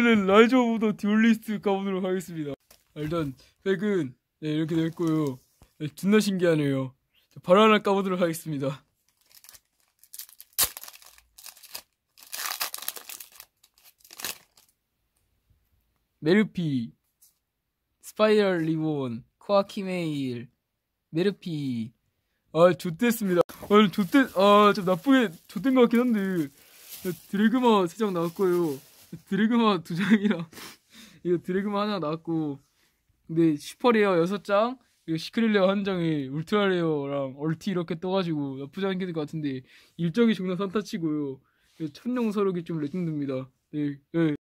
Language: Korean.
오늘은 라이저 오브 더 듀얼리스트 가보도록 하겠습니다 일단 백은 네, 이렇게 됐고요 네, 존나 신기하네요 바로 하나 까보도록 하겠습니다 메르피 스파이럴 리본 코아키메일 메르피 아 좋댔습니다 아 좋댔 아좀 나쁘게 좋댄 것 같긴 한데 네, 드래그마 세장 나왔고요 드래그마 두 장이랑 이거 드래그마 하나 나왔고 근데 슈퍼레어 여섯 장 이거 시크릴레어한 장에 울트라레어랑 얼티 이렇게 떠가지고 나쁘지 않게 될 것 같은데 일정이 정말 산타치고요 천룡 서록이 좀 레전드입니다 네, 네.